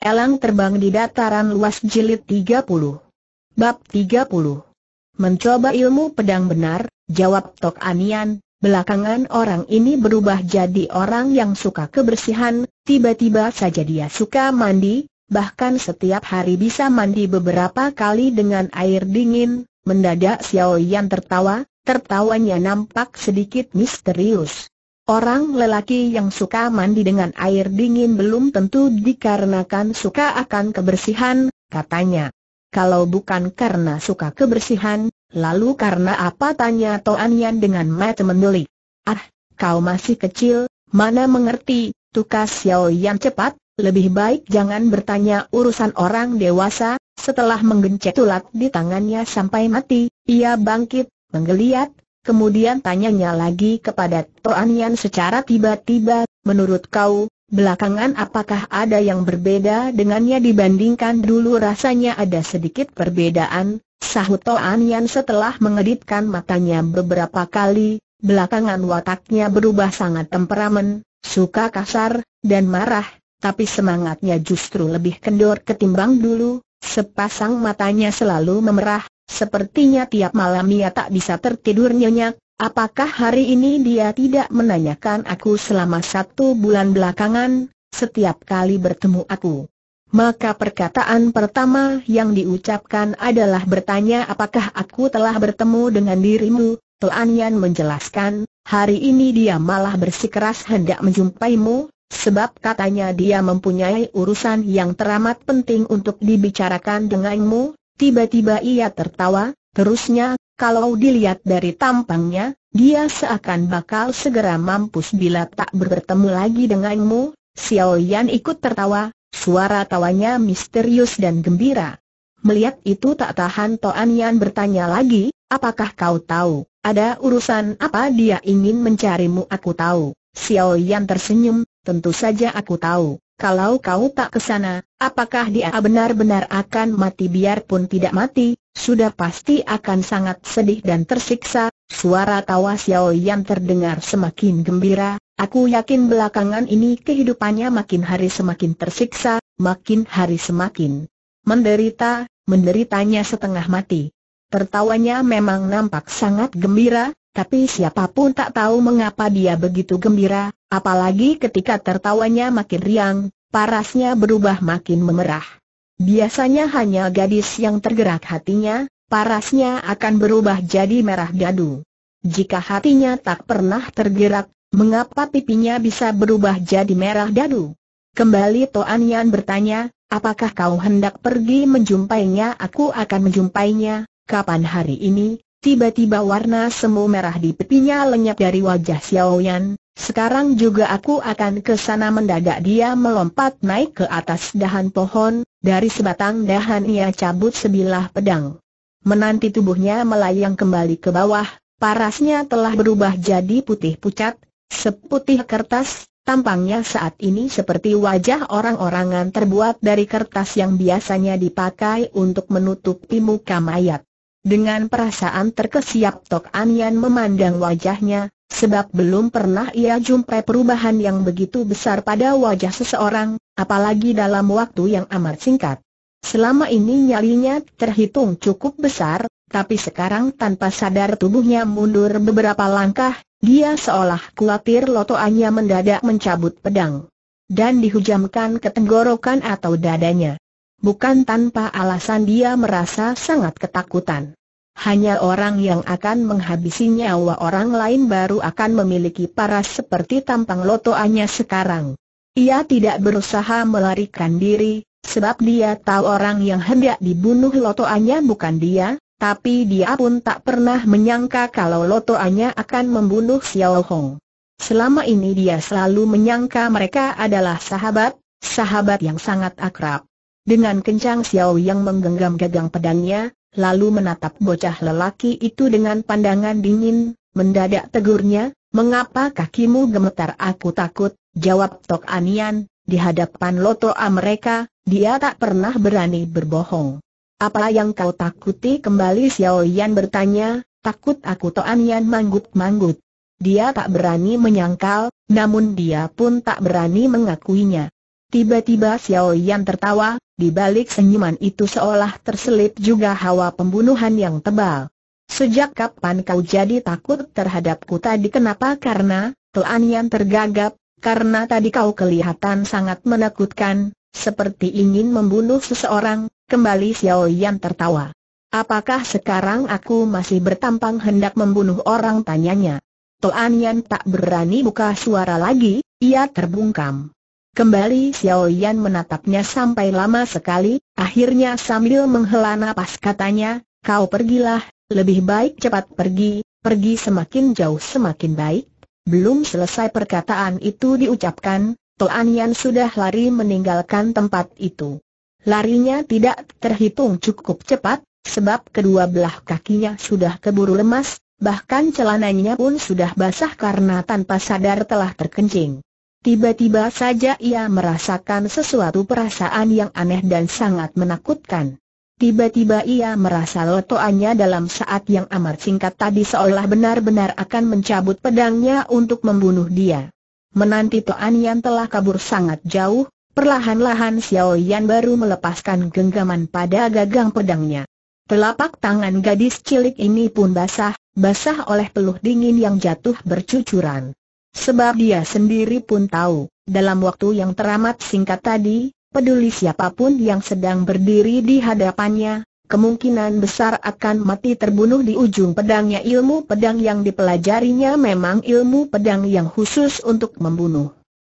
Elang terbang di dataran luas jilid 30. Bab 30. Mencoba ilmu pedang benar, jawab Tok Anian, belakangan orang ini berubah jadi orang yang suka kebersihan, tiba-tiba saja dia suka mandi, bahkan setiap hari bisa mandi beberapa kali dengan air dingin, mendadak Xiao Yan tertawa, tertawanya nampak sedikit misterius. Orang lelaki yang suka mandi dengan air dingin belum tentu dikarenakan suka akan kebersihan, katanya. Kalau bukan karena suka kebersihan, lalu karena apa tanya Toan Yan dengan mata mendelik. Ah, kau masih kecil, mana mengerti, tukas Xiao Yan cepat, lebih baik jangan bertanya urusan orang dewasa, setelah menggencet tulat di tangannya sampai mati, ia bangkit, menggeliat, kemudian tanyanya lagi kepada Toan Yan secara tiba-tiba, menurut kau, belakangan apakah ada yang berbeda dengannya dibandingkan dulu rasanya ada sedikit perbedaan, sahut Toan Yan setelah mengeditkan matanya beberapa kali, belakangan wataknya berubah sangat temperamen, suka kasar, dan marah, tapi semangatnya justru lebih kendor ketimbang dulu, sepasang matanya selalu memerah, Sepertinya tiap malam ia tak bisa tertidur nyenyak, apakah hari ini dia tidak menanyakan aku selama satu bulan belakangan, setiap kali bertemu aku. Maka perkataan pertama yang diucapkan adalah bertanya apakah aku telah bertemu dengan dirimu, Tuan Yan menjelaskan, hari ini dia malah bersikeras hendak menjumpaimu, sebab katanya dia mempunyai urusan yang teramat penting untuk dibicarakan denganmu, Tiba-tiba ia tertawa, terusnya, kalau dilihat dari tampangnya, dia seakan bakal segera mampus bila tak bertemu lagi denganmu. Xiao Yan ikut tertawa, suara tawanya misterius dan gembira. Melihat itu tak tahan Toan Yan bertanya lagi, apakah kau tahu, ada urusan apa dia ingin mencarimu aku tahu. Xiao Yan tersenyum, tentu saja aku tahu kalau kau tak ke sana, apakah dia benar-benar akan mati biarpun tidak mati, sudah pasti akan sangat sedih dan tersiksa, suara tawa Xiao Yan terdengar semakin gembira, aku yakin belakangan ini kehidupannya makin hari semakin tersiksa, makin hari semakin menderita, menderitanya setengah mati. Tertawanya memang nampak sangat gembira, tapi siapapun tak tahu mengapa dia begitu gembira, apalagi ketika tertawanya makin riang, parasnya berubah makin memerah. Biasanya hanya gadis yang tergerak hatinya, parasnya akan berubah jadi merah dadu. Jika hatinya tak pernah tergerak, mengapa pipinya bisa berubah jadi merah dadu? Kembali Toan Yan bertanya, apakah kau hendak pergi menjumpainya? Aku akan menjumpainya, kapan hari ini, Tiba-tiba warna semu merah di pipinya lenyap dari wajah Xiao Yan. Sekarang juga aku akan ke sana mendadak dia melompat naik ke atas dahan pohon, dari sebatang dahan ia cabut sebilah pedang. Menanti tubuhnya melayang kembali ke bawah, parasnya telah berubah jadi putih pucat, seputih kertas, tampangnya saat ini seperti wajah orang-orangan terbuat dari kertas yang biasanya dipakai untuk menutupi muka mayat. Dengan perasaan terkesiap Tok Anian memandang wajahnya, sebab belum pernah ia jumpai perubahan yang begitu besar pada wajah seseorang, apalagi dalam waktu yang amat singkat. Selama ini nyalinya terhitung cukup besar, tapi sekarang tanpa sadar tubuhnya mundur beberapa langkah, dia seolah khawatir lotoannya mendadak mencabut pedang dan dihujamkan ke tenggorokan atau dadanya. Bukan tanpa alasan dia merasa sangat ketakutan. Hanya orang yang akan menghabisi nyawa orang lain baru akan memiliki paras seperti tampang lotoannya sekarang. Ia tidak berusaha melarikan diri, sebab dia tahu orang yang hendak dibunuh lotoannya bukan dia, tapi dia pun tak pernah menyangka kalau lotoannya akan membunuh Xiao Hong. Selama ini dia selalu menyangka mereka adalah sahabat, sahabat yang sangat akrab. Dengan kencang Xiao yang menggenggam gagang pedangnya, lalu menatap bocah lelaki itu dengan pandangan dingin, mendadak tegurnya, mengapa kakimu gemetar aku takut, jawab Tok Anian, di hadapan Lotoa mereka, dia tak pernah berani berbohong. Apa yang kau takuti kembali Xiao Yan bertanya, takut aku Tok Anian manggut-manggut. Dia tak berani menyangkal, namun dia pun tak berani mengakuinya. Tiba-tiba Xiao Yan tertawa, di balik senyuman itu seolah terselip juga hawa pembunuhan yang tebal. Sejak kapan kau jadi takut terhadapku tadi kenapa? Karena, Tuan Yan tergagap, karena tadi kau kelihatan sangat menakutkan, seperti ingin membunuh seseorang, kembali Xiao Yan tertawa. Apakah sekarang aku masih bertampang hendak membunuh orang tanyanya? Tuan Yan tak berani buka suara lagi, ia terbungkam. Kembali Xiao Yan menatapnya sampai lama sekali, akhirnya sambil menghela napas katanya, kau pergilah, lebih baik cepat pergi, pergi semakin jauh semakin baik. Belum selesai perkataan itu diucapkan, Toan Yan sudah lari meninggalkan tempat itu. Larinya tidak terhitung cukup cepat, sebab kedua belah kakinya sudah keburu lemas, bahkan celananya pun sudah basah karena tanpa sadar telah terkencing. Tiba-tiba saja ia merasakan sesuatu perasaan yang aneh dan sangat menakutkan. Tiba-tiba ia merasa lotoannya dalam saat yang amat singkat tadi seolah benar-benar akan mencabut pedangnya untuk membunuh dia. Menanti Toan Yan telah kabur sangat jauh, perlahan-lahan Xiao Yan baru melepaskan genggaman pada gagang pedangnya. Telapak tangan gadis cilik ini pun basah, basah oleh peluh dingin yang jatuh bercucuran. Sebab dia sendiri pun tahu, dalam waktu yang teramat singkat tadi, peduli siapapun yang sedang berdiri di hadapannya, kemungkinan besar akan mati terbunuh di ujung pedangnya ilmu pedang yang dipelajarinya memang ilmu pedang yang khusus untuk membunuh.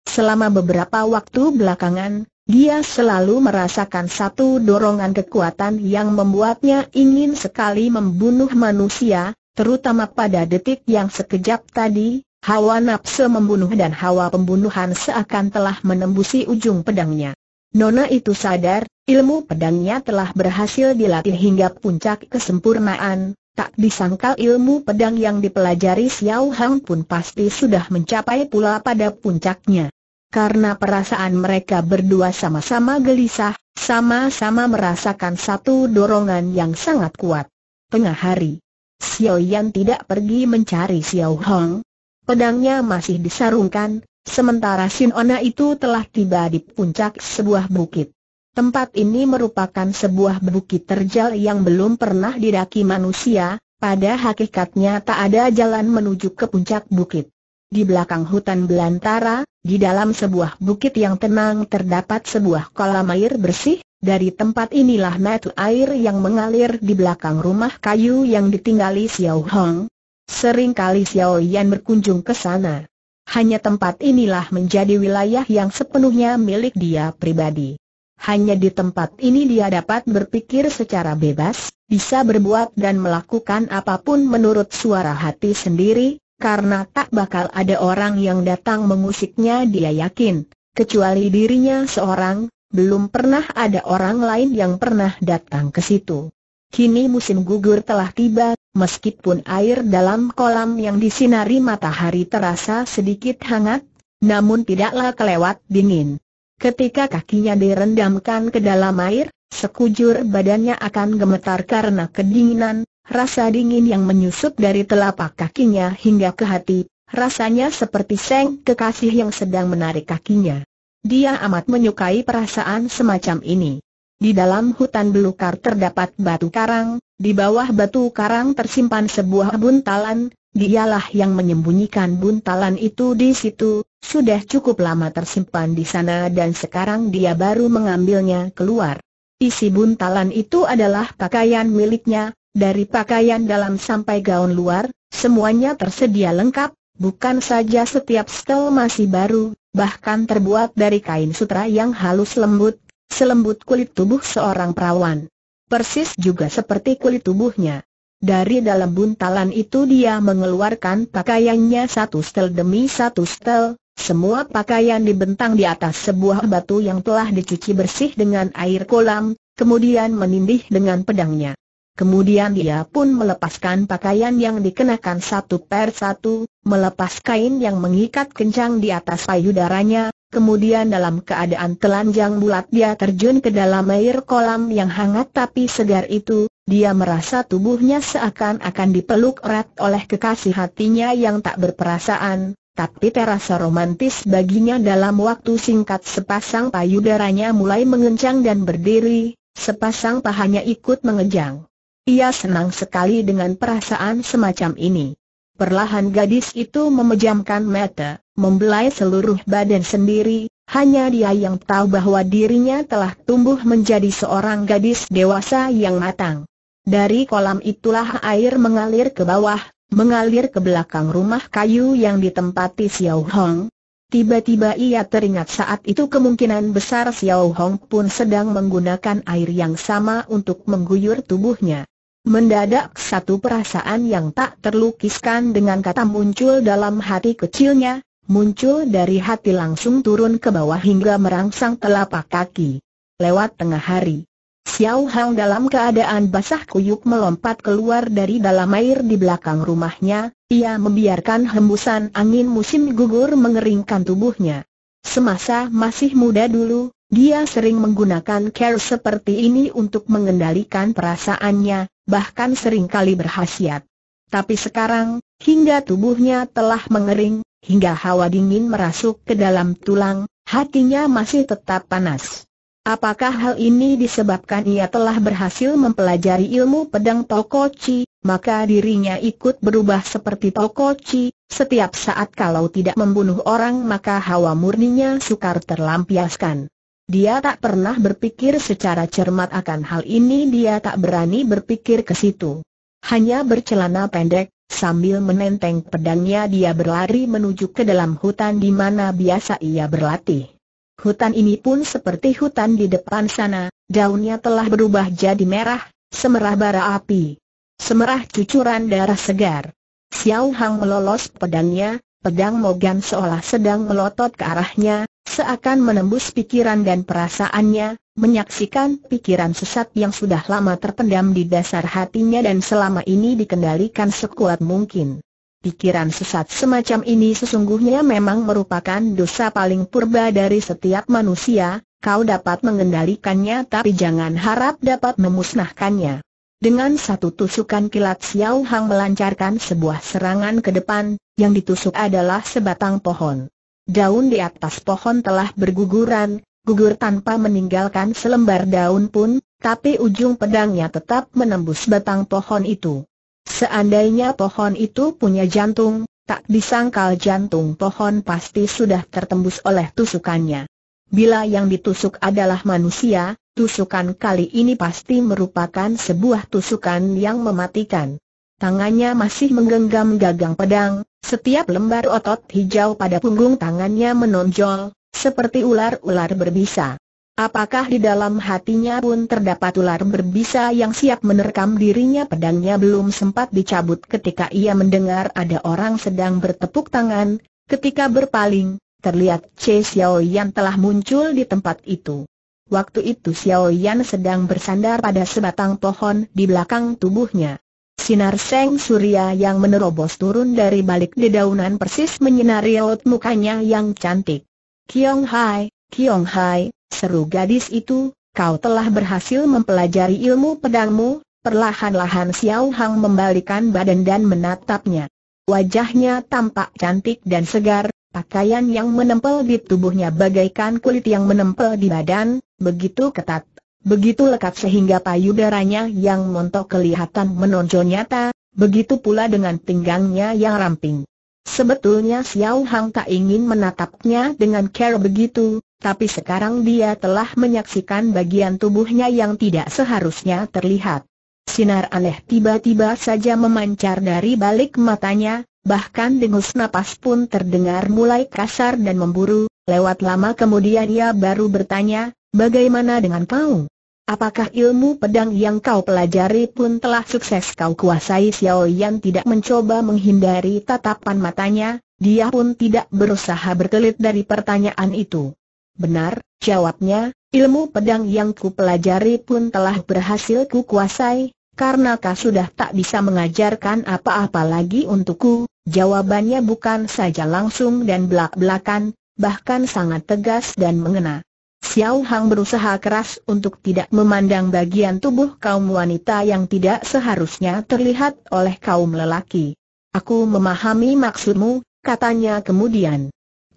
Selama beberapa waktu belakangan, dia selalu merasakan satu dorongan kekuatan yang membuatnya ingin sekali membunuh manusia, terutama pada detik yang sekejap tadi, Hawa nafsu membunuh dan hawa pembunuhan seakan telah menembusi ujung pedangnya. Nona itu sadar, ilmu pedangnya telah berhasil dilatih hingga puncak kesempurnaan, tak disangkal ilmu pedang yang dipelajari Xiao Hang pun pasti sudah mencapai pula pada puncaknya. Karena perasaan mereka berdua sama-sama gelisah, sama-sama merasakan satu dorongan yang sangat kuat. Tengah hari, Xiao Yan tidak pergi mencari Xiao Hong, Pedangnya masih disarungkan, sementara Sinona itu telah tiba di puncak sebuah bukit. Tempat ini merupakan sebuah bukit terjal yang belum pernah didaki manusia, pada hakikatnya tak ada jalan menuju ke puncak bukit. Di belakang hutan belantara, di dalam sebuah bukit yang tenang terdapat sebuah kolam air bersih, dari tempat inilah naik air yang mengalir di belakang rumah kayu yang ditinggali Xiao Hong, Sering kali Xiao Yan berkunjung ke sana. Hanya tempat inilah menjadi wilayah yang sepenuhnya milik dia pribadi. Hanya di tempat ini dia dapat berpikir secara bebas, bisa berbuat dan melakukan apapun menurut suara hati sendiri, karena tak bakal ada orang yang datang mengusiknya dia yakin, kecuali dirinya seorang, belum pernah ada orang lain yang pernah datang ke situ. Kini musim gugur telah tiba, Meskipun air dalam kolam yang disinari matahari terasa sedikit hangat, namun tidaklah kelewat dingin. Ketika kakinya direndamkan ke dalam air, sekujur badannya akan gemetar karena kedinginan, rasa dingin yang menyusup dari telapak kakinya hingga ke hati, rasanya seperti seng kekasih yang sedang menarik kakinya. Dia amat menyukai perasaan semacam ini. Di dalam hutan belukar terdapat batu karang, di bawah batu karang tersimpan sebuah buntalan, dialah yang menyembunyikan buntalan itu di situ, sudah cukup lama tersimpan di sana dan sekarang dia baru mengambilnya keluar. Isi buntalan itu adalah pakaian miliknya, dari pakaian dalam sampai gaun luar, semuanya tersedia lengkap, Bukan saja setiap setel masih baru, bahkan terbuat dari kain sutra yang halus lembut, Selembut kulit tubuh seorang perawan. Persis juga seperti kulit tubuhnya. Dari dalam buntalan itu dia mengeluarkan pakaiannya satu setel demi satu setel, semua pakaian dibentang di atas sebuah batu yang telah dicuci bersih dengan air kolam, kemudian menindih dengan pedangnya. Kemudian dia pun melepaskan pakaian yang dikenakan satu per satu, melepas kain yang mengikat kencang di atas payudaranya, Kemudian dalam keadaan telanjang bulat dia terjun ke dalam air kolam yang hangat tapi segar itu, dia merasa tubuhnya seakan-akan dipeluk erat oleh kekasih hatinya yang tak berperasaan, tapi terasa romantis baginya dalam waktu singkat sepasang payudaranya mulai mengencang dan berdiri, sepasang pahanya ikut mengejang. Ia senang sekali dengan perasaan semacam ini. Perlahan gadis itu memejamkan mata membelai seluruh badan sendiri, hanya dia yang tahu bahwa dirinya telah tumbuh menjadi seorang gadis dewasa yang matang. Dari kolam itulah air mengalir ke bawah, mengalir ke belakang rumah kayu yang ditempati Xiao Hong. Tiba-tiba ia teringat saat itu kemungkinan besar Xiao Hong pun sedang menggunakan air yang sama untuk mengguyur tubuhnya. Mendadak satu perasaan yang tak terlukiskan dengan kata muncul dalam hati kecilnya, muncul dari hati langsung turun ke bawah hingga merangsang telapak kaki. Lewat tengah hari, Xiao Hang dalam keadaan basah kuyup melompat keluar dari dalam air di belakang rumahnya, ia membiarkan hembusan angin musim gugur mengeringkan tubuhnya. Semasa masih muda dulu, dia sering menggunakan care seperti ini untuk mengendalikan perasaannya, bahkan sering kali berhasiat. Tapi sekarang, hingga tubuhnya telah mengering, hingga hawa dingin merasuk ke dalam tulang, hatinya masih tetap panas. Apakah hal ini disebabkan ia telah berhasil mempelajari ilmu pedang Tokochi, maka dirinya ikut berubah seperti Tokochi, setiap saat kalau tidak membunuh orang maka hawa murninya sukar terlampiaskan. Dia tak pernah berpikir secara cermat akan hal ini dia tak berani berpikir ke situ. Hanya bercelana pendek, Sambil menenteng pedangnya dia berlari menuju ke dalam hutan di mana biasa ia berlatih. Hutan ini pun seperti hutan di depan sana, daunnya telah berubah jadi merah, semerah bara api. Semerah cucuran darah segar. Xiao Hang melolos pedangnya, Pedang Mogan seolah sedang melotot ke arahnya, seakan menembus pikiran dan perasaannya, menyaksikan pikiran sesat yang sudah lama terpendam di dasar hatinya dan selama ini dikendalikan sekuat mungkin. Pikiran sesat semacam ini sesungguhnya memang merupakan dosa paling purba dari setiap manusia, kau dapat mengendalikannya tapi jangan harap dapat memusnahkannya. Dengan satu tusukan kilat Xiao Hang melancarkan sebuah serangan ke depan, yang ditusuk adalah sebatang pohon. Daun di atas pohon telah berguguran, gugur tanpa meninggalkan selembar daun pun, tapi ujung pedangnya tetap menembus batang pohon itu. Seandainya pohon itu punya jantung, tak disangkal jantung pohon pasti sudah tertembus oleh tusukannya. Bila yang ditusuk adalah manusia, Tusukan kali ini pasti merupakan sebuah tusukan yang mematikan. Tangannya masih menggenggam gagang pedang, setiap lembar otot hijau pada punggung tangannya menonjol, seperti ular-ular berbisa. Apakah di dalam hatinya pun terdapat ular berbisa yang siap menerkam dirinya pedangnya belum sempat dicabut ketika ia mendengar ada orang sedang bertepuk tangan, ketika berpaling, terlihat Che Xiao Yan telah muncul di tempat itu. Waktu itu Xiao Yan sedang bersandar pada sebatang pohon di belakang tubuhnya. Sinar seng surya yang menerobos turun dari balik dedaunan persis menyinari laut mukanya yang cantik. Kiong Hai, Kiong Hai, seru gadis itu, kau telah berhasil mempelajari ilmu pedangmu, perlahan-lahan Xiao Hang membalikan badan dan menatapnya. Wajahnya tampak cantik dan segar, pakaian yang menempel di tubuhnya bagaikan kulit yang menempel di badan, begitu ketat, begitu lekat sehingga payudaranya yang montok kelihatan menonjol nyata, begitu pula dengan pinggangnya yang ramping. Sebetulnya Xiao Hang tak ingin menatapnya dengan care begitu, tapi sekarang dia telah menyaksikan bagian tubuhnya yang tidak seharusnya terlihat. Sinar aneh tiba-tiba saja memancar dari balik matanya, bahkan dengus napas pun terdengar mulai kasar dan memburu, lewat lama kemudian ia baru bertanya, Bagaimana dengan kau? Apakah ilmu pedang yang kau pelajari pun telah sukses kau kuasai Xiao Yan tidak mencoba menghindari tatapan matanya, dia pun tidak berusaha berkelit dari pertanyaan itu. Benar, jawabnya, ilmu pedang yang ku pelajari pun telah berhasil ku kuasai, karena kau sudah tak bisa mengajarkan apa-apa lagi untukku, jawabannya bukan saja langsung dan belak-belakan, bahkan sangat tegas dan mengena. Xiao Hang berusaha keras untuk tidak memandang bagian tubuh kaum wanita yang tidak seharusnya terlihat oleh kaum lelaki. Aku memahami maksudmu, katanya kemudian.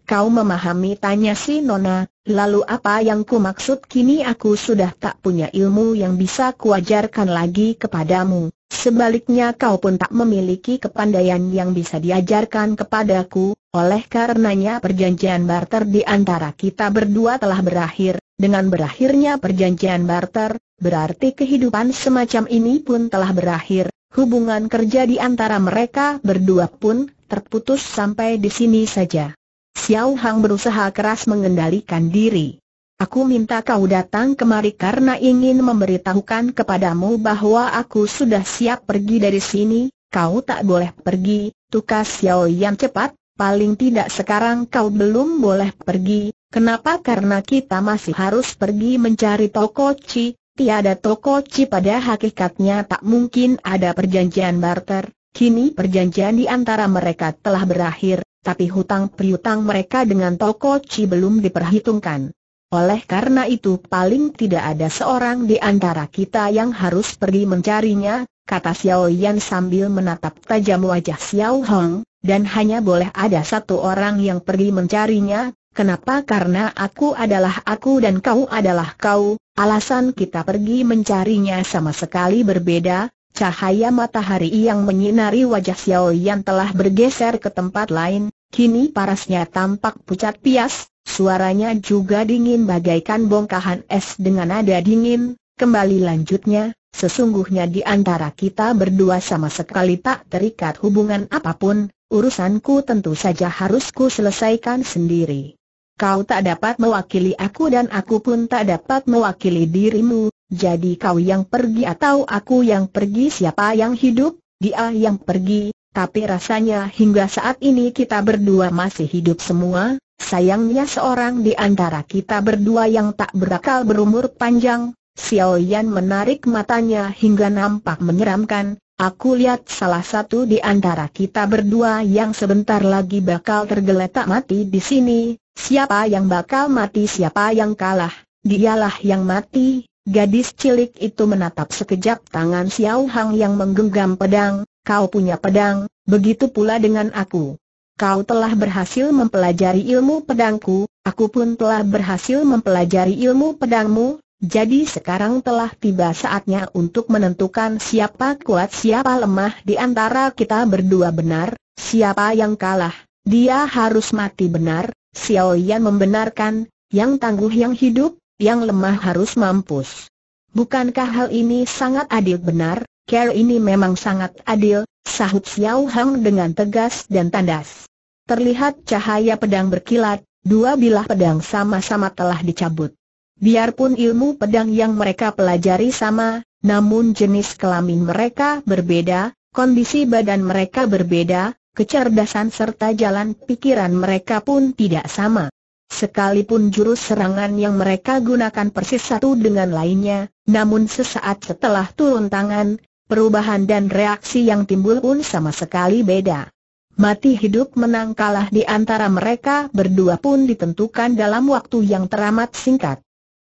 Kau memahami tanya si Nona, lalu apa yang ku maksud kini aku sudah tak punya ilmu yang bisa kuajarkan lagi kepadamu. Sebaliknya kau pun tak memiliki kepandaian yang bisa diajarkan kepadaku, oleh karenanya perjanjian barter di antara kita berdua telah berakhir, dengan berakhirnya perjanjian barter, berarti kehidupan semacam ini pun telah berakhir, hubungan kerja di antara mereka berdua pun terputus sampai di sini saja. Xiao Hang berusaha keras mengendalikan diri. Aku minta kau datang kemari karena ingin memberitahukan kepadamu bahwa aku sudah siap pergi dari sini, kau tak boleh pergi, tukas Xiao Yan cepat, paling tidak sekarang kau belum boleh pergi, kenapa karena kita masih harus pergi mencari Toko Ci. tiada Toko Ci pada hakikatnya tak mungkin ada perjanjian barter, kini perjanjian di antara mereka telah berakhir, tapi hutang priutang mereka dengan Toko Ci belum diperhitungkan. Oleh karena itu paling tidak ada seorang di antara kita yang harus pergi mencarinya, kata Xiao Yan sambil menatap tajam wajah Xiao Hong, dan hanya boleh ada satu orang yang pergi mencarinya, kenapa karena aku adalah aku dan kau adalah kau, alasan kita pergi mencarinya sama sekali berbeda, cahaya matahari yang menyinari wajah Xiao Yan telah bergeser ke tempat lain, kini parasnya tampak pucat pias, suaranya juga dingin bagaikan bongkahan es dengan nada dingin, kembali lanjutnya, Sesungguhnya di antara kita berdua sama sekali tak terikat hubungan apapun, urusanku tentu saja harus ku selesaikan sendiri. Kau tak dapat mewakili aku dan aku pun tak dapat mewakili dirimu, jadi kau yang pergi atau aku yang pergi siapa yang hidup, dia yang pergi, tapi rasanya hingga saat ini kita berdua masih hidup semua, Sayangnya seorang di antara kita berdua yang tak berakal berumur panjang, Xiao Yan menarik matanya hingga nampak menyeramkan, Aku lihat salah satu di antara kita berdua yang sebentar lagi bakal tergeletak mati di sini. Siapa yang bakal mati siapa yang kalah, dialah yang mati. Gadis cilik itu menatap sekejap tangan Xiao Hang yang menggenggam pedang, kau punya pedang, begitu pula dengan aku. Kau telah berhasil mempelajari ilmu pedangku, aku pun telah berhasil mempelajari ilmu pedangmu, jadi sekarang telah tiba saatnya untuk menentukan siapa kuat siapa lemah di antara kita berdua benar, siapa yang kalah, dia harus mati benar, Xiao Yan membenarkan, yang tangguh yang hidup, yang lemah harus mampus. Bukankah hal ini sangat adil benar, care ini memang sangat adil, sahut Xiao Hang dengan tegas dan tandas. Terlihat cahaya pedang berkilat, dua bilah pedang sama-sama telah dicabut. Biarpun ilmu pedang yang mereka pelajari sama, namun jenis kelamin mereka berbeda, kondisi badan mereka berbeda, kecerdasan serta jalan pikiran mereka pun tidak sama. Sekalipun jurus serangan yang mereka gunakan persis satu dengan lainnya, namun sesaat setelah turun tangan, perubahan dan reaksi yang timbul pun sama sekali beda. Mati hidup menang kalah di antara mereka berdua pun ditentukan dalam waktu yang teramat singkat.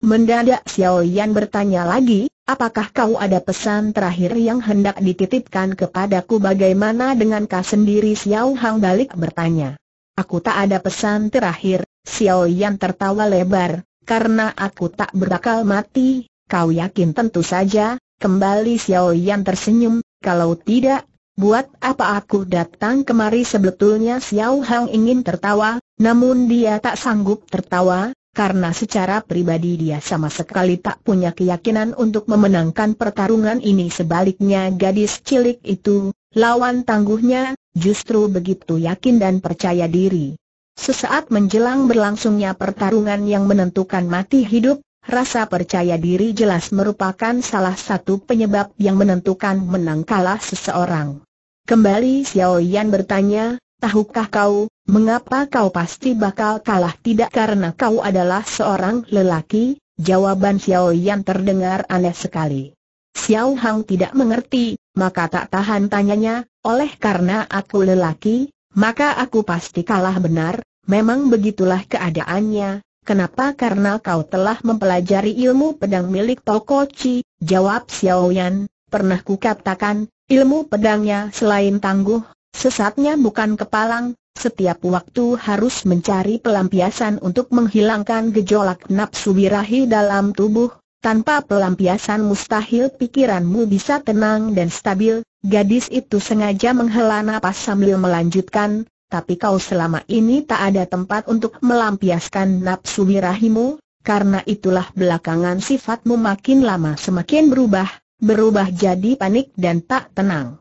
Mendadak Xiao Yan bertanya lagi, apakah kau ada pesan terakhir yang hendak dititipkan kepadaku bagaimana dengan kau sendiri Xiao Hang balik bertanya. Aku tak ada pesan terakhir, Xiao Yan tertawa lebar, karena aku tak berakal mati, kau yakin tentu saja, kembali Xiao Yan tersenyum, kalau tidak, buat apa aku datang kemari sebetulnya Xiao Hang ingin tertawa, namun dia tak sanggup tertawa, karena secara pribadi dia sama sekali tak punya keyakinan untuk memenangkan pertarungan ini sebaliknya gadis cilik itu, lawan tangguhnya, justru begitu yakin dan percaya diri. Sesaat menjelang berlangsungnya pertarungan yang menentukan mati hidup, rasa percaya diri jelas merupakan salah satu penyebab yang menentukan menang kalah seseorang. Kembali Xiao Yan bertanya, Tahukah kau, mengapa kau pasti bakal kalah tidak karena kau adalah seorang lelaki? Jawaban Xiao Yan terdengar aneh sekali. Xiao Hang tidak mengerti, maka tak tahan tanyanya, oleh karena aku lelaki, maka aku pasti kalah benar, memang begitulah keadaannya, Kenapa? Karena kau telah mempelajari ilmu pedang milik Toko Chi, jawab Xiao Yan. Pernah kukatakan, ilmu pedangnya selain tangguh, Sesatnya bukan kepalang, setiap waktu harus mencari pelampiasan untuk menghilangkan gejolak nafsu birahi dalam tubuh, tanpa pelampiasan mustahil pikiranmu bisa tenang dan stabil, gadis itu sengaja menghela napas sambil melanjutkan, tapi kau selama ini tak ada tempat untuk melampiaskan nafsu birahimu, karena itulah belakangan sifatmu makin lama semakin berubah, berubah jadi panik dan tak tenang.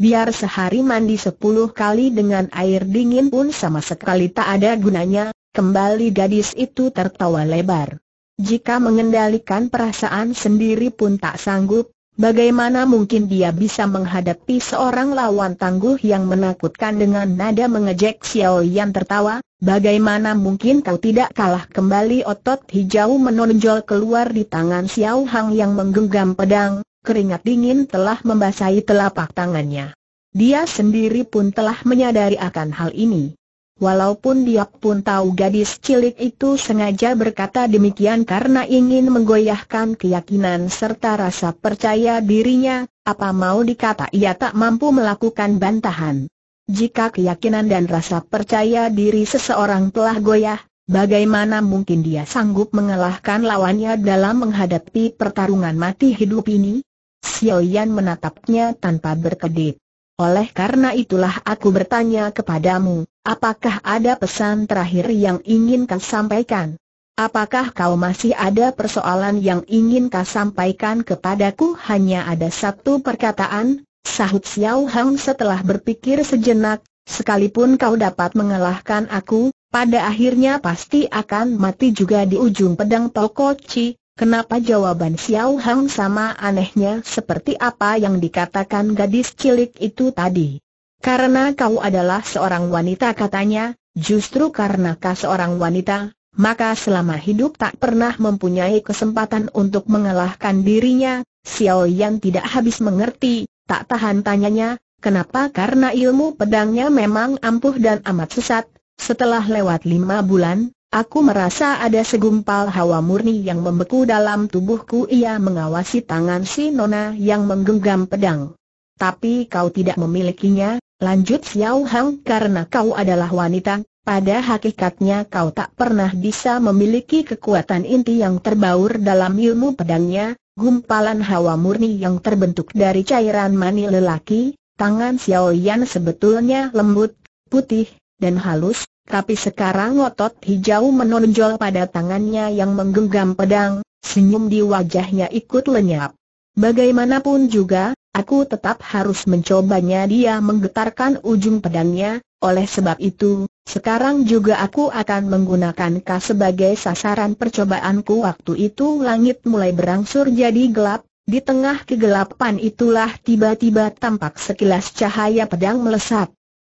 Biar sehari mandi sepuluh kali dengan air dingin pun sama sekali tak ada gunanya, kembali gadis itu tertawa lebar. Jika mengendalikan perasaan sendiri pun tak sanggup, Bagaimana mungkin dia bisa menghadapi seorang lawan tangguh yang menakutkan dengan nada mengejek Xiao Yan tertawa? Bagaimana mungkin kau tidak kalah kembali otot hijau menonjol keluar di tangan Xiao Hang yang menggenggam pedang, keringat dingin telah membasahi telapak tangannya. Dia sendiri pun telah menyadari akan hal ini. Walaupun dia pun tahu gadis cilik itu sengaja berkata demikian karena ingin menggoyahkan keyakinan serta rasa percaya dirinya, apa mau dikata ia tak mampu melakukan bantahan. Jika keyakinan dan rasa percaya diri seseorang telah goyah, bagaimana mungkin dia sanggup mengalahkan lawannya dalam menghadapi pertarungan mati hidup ini? Xiao Yan menatapnya tanpa berkedip. Oleh karena itulah aku bertanya kepadamu, apakah ada pesan terakhir yang ingin kau sampaikan? Apakah kau masih ada persoalan yang ingin kau sampaikan kepadaku? Hanya ada satu perkataan, sahut Xiao Hang setelah berpikir sejenak, sekalipun kau dapat mengalahkan aku, pada akhirnya pasti akan mati juga di ujung pedang Tokoci, Kenapa jawaban Xiao Hang sama anehnya seperti apa yang dikatakan gadis cilik itu tadi? Karena kau adalah seorang wanita katanya, justru karena kau seorang wanita, maka selama hidup tak pernah mempunyai kesempatan untuk mengalahkan dirinya, Xiao Yan tidak habis mengerti, tak tahan tanyanya, kenapa karena ilmu pedangnya memang ampuh dan amat sesat, setelah lewat lima bulan, Aku merasa ada segumpal hawa murni yang membeku dalam tubuhku Ia mengawasi tangan si Nona yang menggenggam pedang Tapi kau tidak memilikinya, lanjut Xiao Hang karena kau adalah wanita Pada hakikatnya kau tak pernah bisa memiliki kekuatan inti yang terbaur dalam ilmu pedangnya Gumpalan hawa murni yang terbentuk dari cairan mani lelaki Tangan Xiao Yan sebetulnya lembut, putih, dan halus tapi sekarang otot hijau menonjol pada tangannya yang menggenggam pedang, senyum di wajahnya ikut lenyap. Bagaimanapun juga, aku tetap harus mencobanya dia menggetarkan ujung pedangnya, oleh sebab itu, sekarang juga aku akan menggunakan K sebagai sasaran percobaanku waktu itu langit mulai berangsur jadi gelap, di tengah kegelapan itulah tiba-tiba tampak sekilas cahaya pedang melesat.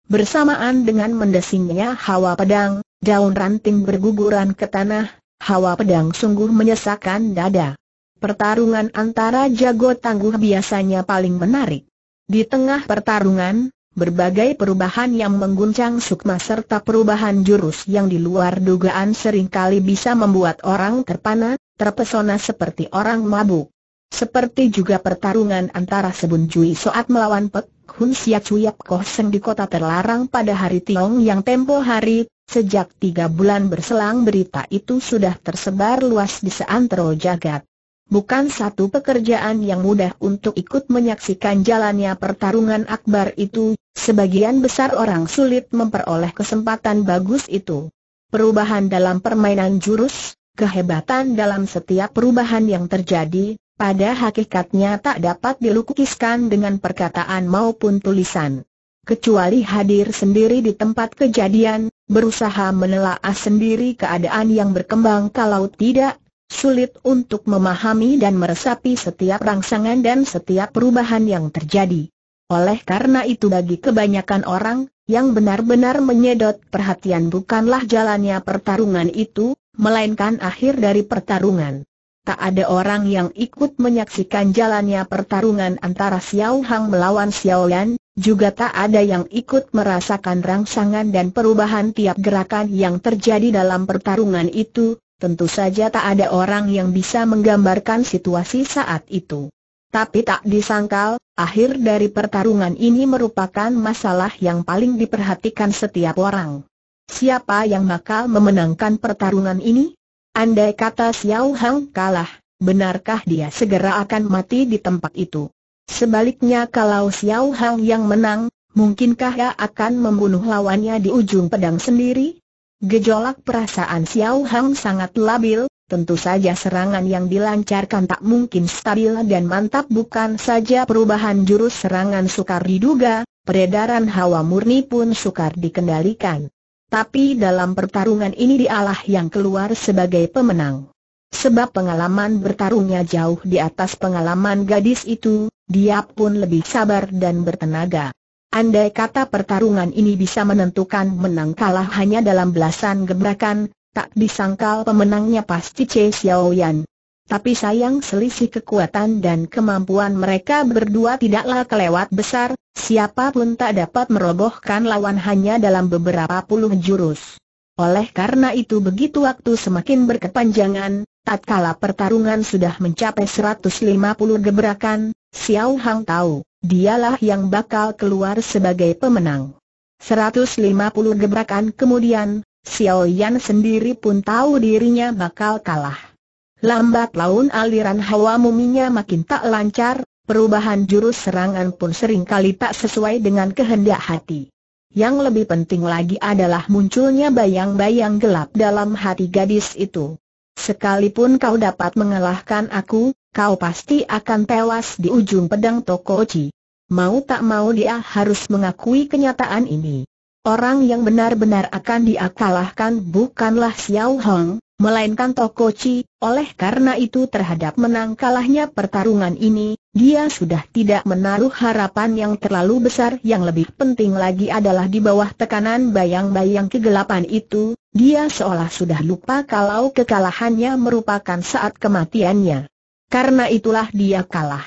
Bersamaan dengan mendesingnya hawa pedang, daun ranting berguguran ke tanah, hawa pedang sungguh menyesakan dada. Pertarungan antara jago tangguh biasanya paling menarik. Di tengah pertarungan, berbagai perubahan yang mengguncang sukma serta perubahan jurus yang di luar dugaan seringkali bisa membuat orang terpana, terpesona seperti orang mabuk. Seperti juga pertarungan antara Sebun Jui Soat melawan Pek Hun Sia Cuyap Koh Seng di kota terlarang pada hari Tiong yang tempo hari, sejak tiga bulan berselang berita itu sudah tersebar luas di seantero jagat. Bukan satu pekerjaan yang mudah untuk ikut menyaksikan jalannya pertarungan akbar itu, sebagian besar orang sulit memperoleh kesempatan bagus itu. Perubahan dalam permainan jurus, kehebatan dalam setiap perubahan yang terjadi, pada hakikatnya tak dapat dilukiskan dengan perkataan maupun tulisan. Kecuali hadir sendiri di tempat kejadian, berusaha menelaah sendiri keadaan yang berkembang kalau tidak, sulit untuk memahami dan meresapi setiap rangsangan dan setiap perubahan yang terjadi. Oleh karena itu bagi kebanyakan orang, yang benar-benar menyedot perhatian bukanlah jalannya pertarungan itu, melainkan akhir dari pertarungan tak ada orang yang ikut menyaksikan jalannya pertarungan antara Xiao Hang melawan Xiao Yan, juga tak ada yang ikut merasakan rangsangan dan perubahan tiap gerakan yang terjadi dalam pertarungan itu, tentu saja tak ada orang yang bisa menggambarkan situasi saat itu. Tapi tak disangkal, akhir dari pertarungan ini merupakan masalah yang paling diperhatikan setiap orang. Siapa yang bakal memenangkan pertarungan ini? Andai kata Xiao Hang kalah, benarkah dia segera akan mati di tempat itu? Sebaliknya kalau Xiao Hang yang menang, mungkinkah ia akan membunuh lawannya di ujung pedang sendiri? Gejolak perasaan Xiao Hang sangat labil, tentu saja serangan yang dilancarkan tak mungkin stabil dan mantap bukan saja perubahan jurus serangan sukar diduga, peredaran hawa murni pun sukar dikendalikan tapi dalam pertarungan ini dialah yang keluar sebagai pemenang. Sebab pengalaman bertarungnya jauh di atas pengalaman gadis itu, dia pun lebih sabar dan bertenaga. Andai kata pertarungan ini bisa menentukan menang kalah hanya dalam belasan gebrakan, tak disangkal pemenangnya pasti Che Xiaoyan tapi sayang selisih kekuatan dan kemampuan mereka berdua tidaklah kelewat besar, siapapun tak dapat merobohkan lawan hanya dalam beberapa puluh jurus. Oleh karena itu begitu waktu semakin berkepanjangan, tatkala pertarungan sudah mencapai 150 gebrakan, Xiao Hang tahu, dialah yang bakal keluar sebagai pemenang. 150 gebrakan kemudian, Xiao Yan sendiri pun tahu dirinya bakal kalah. Lambat laun aliran hawa muminya makin tak lancar, perubahan jurus serangan pun sering kali tak sesuai dengan kehendak hati. Yang lebih penting lagi adalah munculnya bayang-bayang gelap dalam hati gadis itu. Sekalipun kau dapat mengalahkan aku, kau pasti akan tewas di ujung pedang Tokochi. Mau tak mau dia harus mengakui kenyataan ini. Orang yang benar-benar akan diakalahkan bukanlah Xiao Hong, melainkan Tokoci, oleh karena itu terhadap menang kalahnya pertarungan ini, dia sudah tidak menaruh harapan yang terlalu besar yang lebih penting lagi adalah di bawah tekanan bayang-bayang kegelapan itu, dia seolah sudah lupa kalau kekalahannya merupakan saat kematiannya. Karena itulah dia kalah.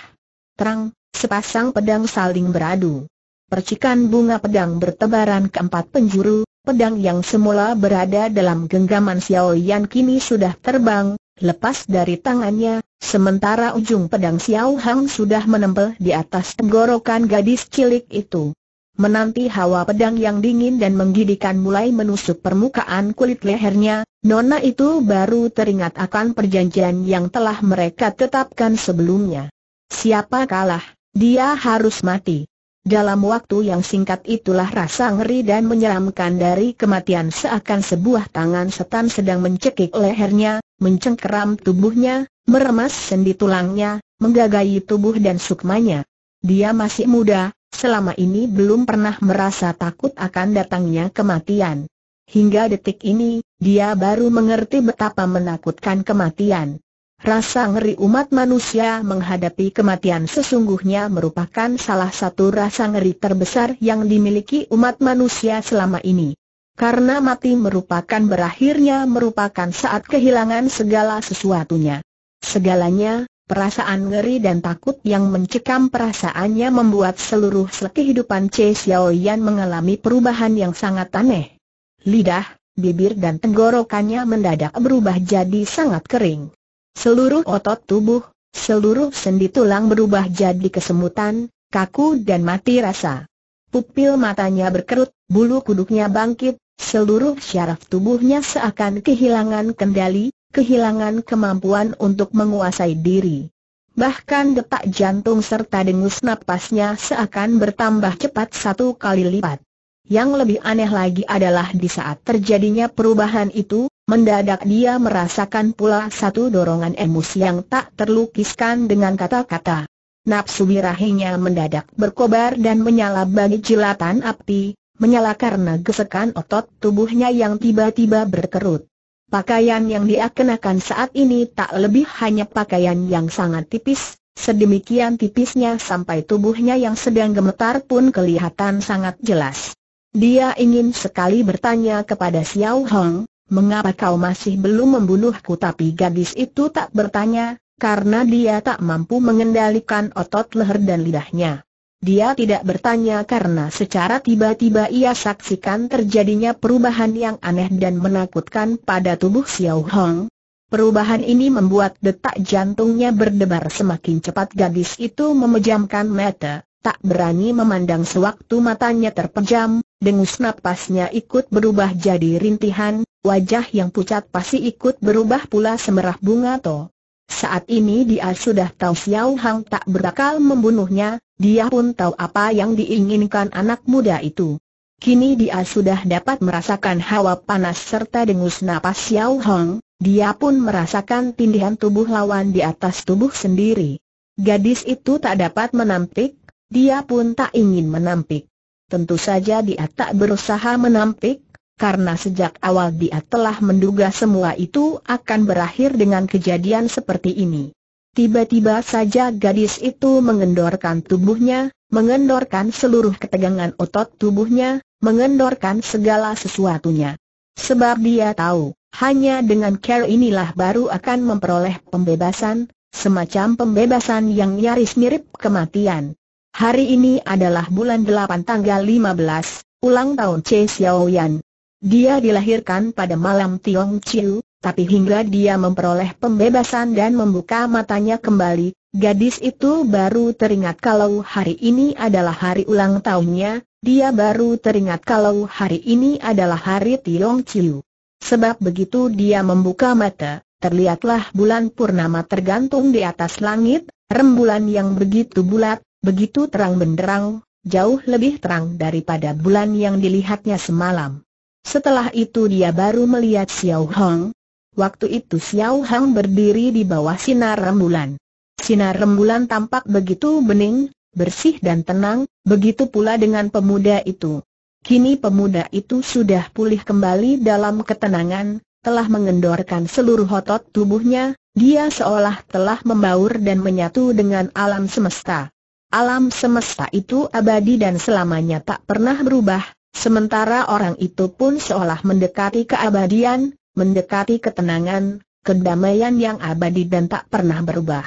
Terang, sepasang pedang saling beradu. Percikan bunga pedang bertebaran keempat penjuru, Pedang yang semula berada dalam genggaman Xiao Yan kini sudah terbang, lepas dari tangannya, sementara ujung pedang Xiao Hang sudah menempel di atas tenggorokan gadis cilik itu. Menanti hawa pedang yang dingin dan menggidikan mulai menusuk permukaan kulit lehernya, Nona itu baru teringat akan perjanjian yang telah mereka tetapkan sebelumnya. Siapa kalah, dia harus mati. Dalam waktu yang singkat itulah rasa ngeri dan menyeramkan dari kematian seakan sebuah tangan setan sedang mencekik lehernya, mencengkeram tubuhnya, meremas sendi tulangnya, menggagahi tubuh dan sukmanya. Dia masih muda, selama ini belum pernah merasa takut akan datangnya kematian. Hingga detik ini, dia baru mengerti betapa menakutkan kematian. Rasa ngeri umat manusia menghadapi kematian sesungguhnya merupakan salah satu rasa ngeri terbesar yang dimiliki umat manusia selama ini. Karena mati merupakan berakhirnya merupakan saat kehilangan segala sesuatunya. Segalanya, perasaan ngeri dan takut yang mencekam perasaannya membuat seluruh kehidupan Che Yan mengalami perubahan yang sangat aneh. Lidah, bibir dan tenggorokannya mendadak berubah jadi sangat kering. Seluruh otot tubuh, seluruh sendi tulang berubah jadi kesemutan, kaku dan mati rasa. Pupil matanya berkerut, bulu kuduknya bangkit, seluruh syaraf tubuhnya seakan kehilangan kendali, kehilangan kemampuan untuk menguasai diri. Bahkan detak jantung serta dengus napasnya seakan bertambah cepat satu kali lipat. Yang lebih aneh lagi adalah di saat terjadinya perubahan itu, Mendadak dia merasakan pula satu dorongan emosi yang tak terlukiskan dengan kata-kata. Nafsu birahinya mendadak berkobar dan menyala bagi jilatan api, menyala karena gesekan otot tubuhnya yang tiba-tiba berkerut. Pakaian yang dia kenakan saat ini tak lebih hanya pakaian yang sangat tipis, sedemikian tipisnya sampai tubuhnya yang sedang gemetar pun kelihatan sangat jelas. Dia ingin sekali bertanya kepada Xiao Hong, mengapa kau masih belum membunuhku tapi gadis itu tak bertanya, karena dia tak mampu mengendalikan otot leher dan lidahnya. Dia tidak bertanya karena secara tiba-tiba ia saksikan terjadinya perubahan yang aneh dan menakutkan pada tubuh Xiao Hong. Perubahan ini membuat detak jantungnya berdebar semakin cepat gadis itu memejamkan mata, tak berani memandang sewaktu matanya terpejam, dengus napasnya ikut berubah jadi rintihan, Wajah yang pucat pasti ikut berubah pula semerah bunga to. Saat ini dia sudah tahu Xiao Hang tak berakal membunuhnya, dia pun tahu apa yang diinginkan anak muda itu. Kini dia sudah dapat merasakan hawa panas serta dengus napas Xiao Hang, dia pun merasakan tindihan tubuh lawan di atas tubuh sendiri. Gadis itu tak dapat menampik, dia pun tak ingin menampik. Tentu saja dia tak berusaha menampik, karena sejak awal dia telah menduga semua itu akan berakhir dengan kejadian seperti ini. Tiba-tiba saja gadis itu mengendorkan tubuhnya, mengendorkan seluruh ketegangan otot tubuhnya, mengendorkan segala sesuatunya. Sebab dia tahu, hanya dengan care inilah baru akan memperoleh pembebasan, semacam pembebasan yang nyaris mirip kematian. Hari ini adalah bulan 8 tanggal 15, ulang tahun Che Xiaoyan, dia dilahirkan pada malam Tiong Chiu, tapi hingga dia memperoleh pembebasan dan membuka matanya kembali, gadis itu baru teringat kalau hari ini adalah hari ulang tahunnya, dia baru teringat kalau hari ini adalah hari Tiong Chiu. Sebab begitu dia membuka mata, terlihatlah bulan purnama tergantung di atas langit, rembulan yang begitu bulat, begitu terang benderang, jauh lebih terang daripada bulan yang dilihatnya semalam. Setelah itu dia baru melihat Xiao Hong. Waktu itu Xiao Hong berdiri di bawah sinar rembulan. Sinar rembulan tampak begitu bening, bersih dan tenang, begitu pula dengan pemuda itu. Kini pemuda itu sudah pulih kembali dalam ketenangan, telah mengendorkan seluruh otot tubuhnya, dia seolah telah membaur dan menyatu dengan alam semesta. Alam semesta itu abadi dan selamanya tak pernah berubah, Sementara orang itu pun seolah mendekati keabadian, mendekati ketenangan, kedamaian yang abadi dan tak pernah berubah.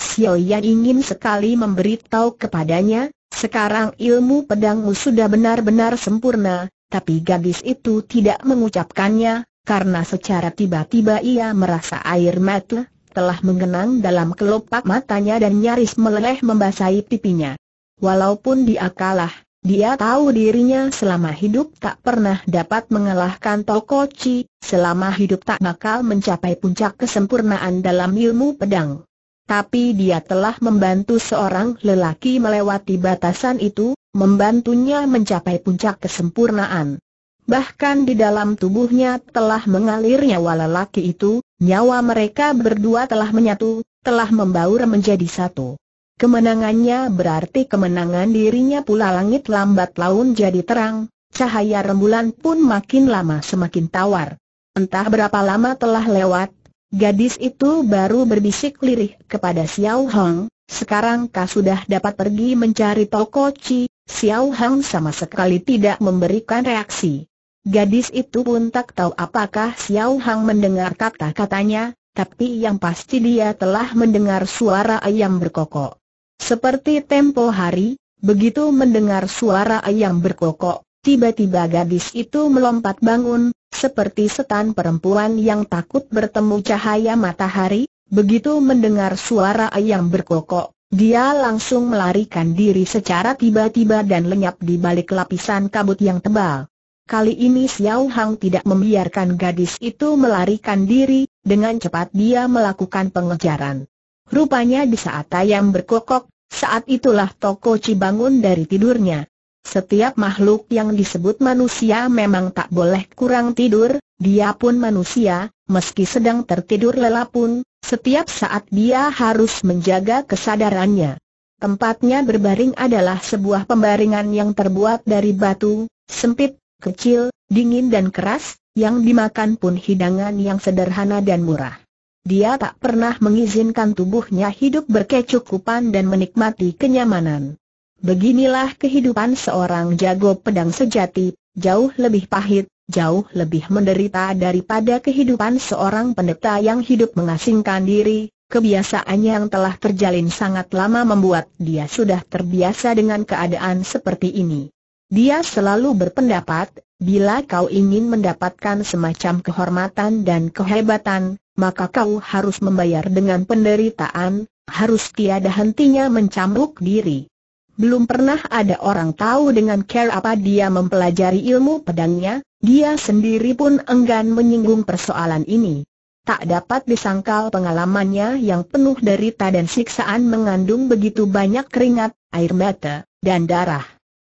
Xiao Yan ingin sekali memberitahu kepadanya, sekarang ilmu pedangmu sudah benar-benar sempurna, tapi gadis itu tidak mengucapkannya, karena secara tiba-tiba ia merasa air mata telah mengenang dalam kelopak matanya dan nyaris meleleh membasahi pipinya. Walaupun dia kalah, dia tahu dirinya selama hidup tak pernah dapat mengalahkan Chi, selama hidup tak bakal mencapai puncak kesempurnaan dalam ilmu pedang. Tapi dia telah membantu seorang lelaki melewati batasan itu, membantunya mencapai puncak kesempurnaan. Bahkan di dalam tubuhnya telah mengalir nyawa lelaki itu, nyawa mereka berdua telah menyatu, telah membaur menjadi satu. Kemenangannya berarti kemenangan dirinya pula langit lambat laun jadi terang, cahaya rembulan pun makin lama semakin tawar. Entah berapa lama telah lewat, gadis itu baru berbisik lirih kepada Xiao Hong, sekarang kau sudah dapat pergi mencari toko Chi, Xiao Hang sama sekali tidak memberikan reaksi. Gadis itu pun tak tahu apakah Xiao Hang mendengar kata-katanya, tapi yang pasti dia telah mendengar suara ayam berkokok. Seperti tempo hari, begitu mendengar suara ayam berkokok, tiba-tiba gadis itu melompat bangun, seperti setan perempuan yang takut bertemu cahaya matahari, begitu mendengar suara ayam berkokok, dia langsung melarikan diri secara tiba-tiba dan lenyap di balik lapisan kabut yang tebal. Kali ini Xiao Hang tidak membiarkan gadis itu melarikan diri, dengan cepat dia melakukan pengejaran. Rupanya di saat ayam berkokok, saat itulah Toko bangun dari tidurnya. Setiap makhluk yang disebut manusia memang tak boleh kurang tidur, dia pun manusia, meski sedang tertidur lelap pun, setiap saat dia harus menjaga kesadarannya. Tempatnya berbaring adalah sebuah pembaringan yang terbuat dari batu, sempit, kecil, dingin dan keras, yang dimakan pun hidangan yang sederhana dan murah dia tak pernah mengizinkan tubuhnya hidup berkecukupan dan menikmati kenyamanan. Beginilah kehidupan seorang jago pedang sejati, jauh lebih pahit, jauh lebih menderita daripada kehidupan seorang pendeta yang hidup mengasingkan diri, kebiasaannya yang telah terjalin sangat lama membuat dia sudah terbiasa dengan keadaan seperti ini. Dia selalu berpendapat, Bila kau ingin mendapatkan semacam kehormatan dan kehebatan, maka kau harus membayar dengan penderitaan, harus tiada hentinya mencambuk diri. Belum pernah ada orang tahu dengan care apa dia mempelajari ilmu pedangnya, dia sendiri pun enggan menyinggung persoalan ini. Tak dapat disangkal pengalamannya yang penuh derita dan siksaan mengandung begitu banyak keringat, air mata, dan darah.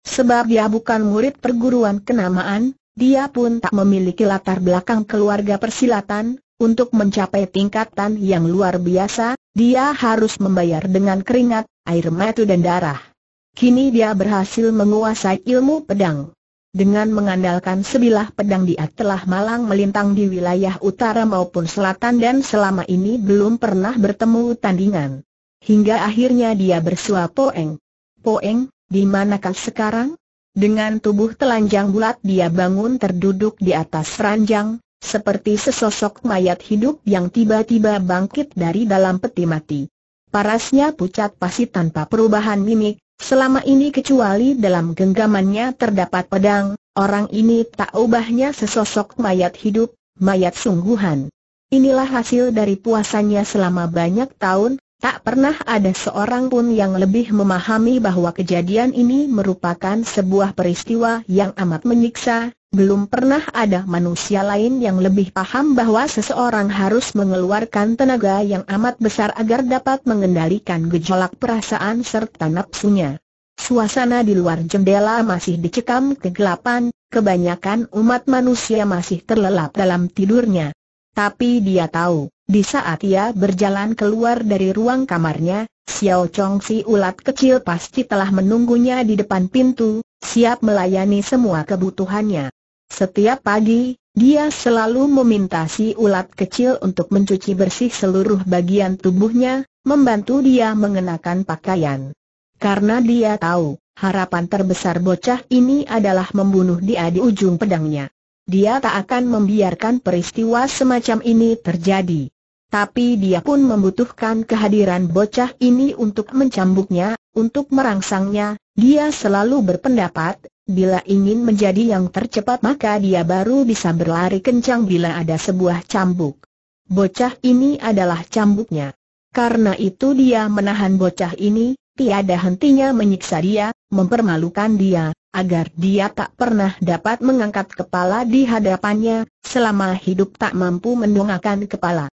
Sebab dia bukan murid perguruan kenamaan, dia pun tak memiliki latar belakang keluarga persilatan, untuk mencapai tingkatan yang luar biasa, dia harus membayar dengan keringat, air mata dan darah. Kini dia berhasil menguasai ilmu pedang. Dengan mengandalkan sebilah pedang dia telah malang melintang di wilayah utara maupun selatan dan selama ini belum pernah bertemu tandingan. Hingga akhirnya dia bersua Poeng. Poeng, di manakah sekarang? Dengan tubuh telanjang bulat dia bangun terduduk di atas ranjang, seperti sesosok mayat hidup yang tiba-tiba bangkit dari dalam peti mati. Parasnya pucat pasi tanpa perubahan mimik, selama ini kecuali dalam genggamannya terdapat pedang, orang ini tak ubahnya sesosok mayat hidup, mayat sungguhan. Inilah hasil dari puasanya selama banyak tahun, Tak pernah ada seorang pun yang lebih memahami bahwa kejadian ini merupakan sebuah peristiwa yang amat menyiksa, belum pernah ada manusia lain yang lebih paham bahwa seseorang harus mengeluarkan tenaga yang amat besar agar dapat mengendalikan gejolak perasaan serta nafsunya. Suasana di luar jendela masih dicekam kegelapan, kebanyakan umat manusia masih terlelap dalam tidurnya. Tapi dia tahu, di saat ia berjalan keluar dari ruang kamarnya, Xiao Chong si ulat kecil pasti telah menunggunya di depan pintu, siap melayani semua kebutuhannya. Setiap pagi, dia selalu meminta si ulat kecil untuk mencuci bersih seluruh bagian tubuhnya, membantu dia mengenakan pakaian. Karena dia tahu, harapan terbesar bocah ini adalah membunuh dia di ujung pedangnya. Dia tak akan membiarkan peristiwa semacam ini terjadi. Tapi dia pun membutuhkan kehadiran bocah ini untuk mencambuknya, untuk merangsangnya, dia selalu berpendapat, bila ingin menjadi yang tercepat maka dia baru bisa berlari kencang bila ada sebuah cambuk. Bocah ini adalah cambuknya. Karena itu dia menahan bocah ini, tiada hentinya menyiksa dia, mempermalukan dia, agar dia tak pernah dapat mengangkat kepala di hadapannya, selama hidup tak mampu mendongakkan kepala.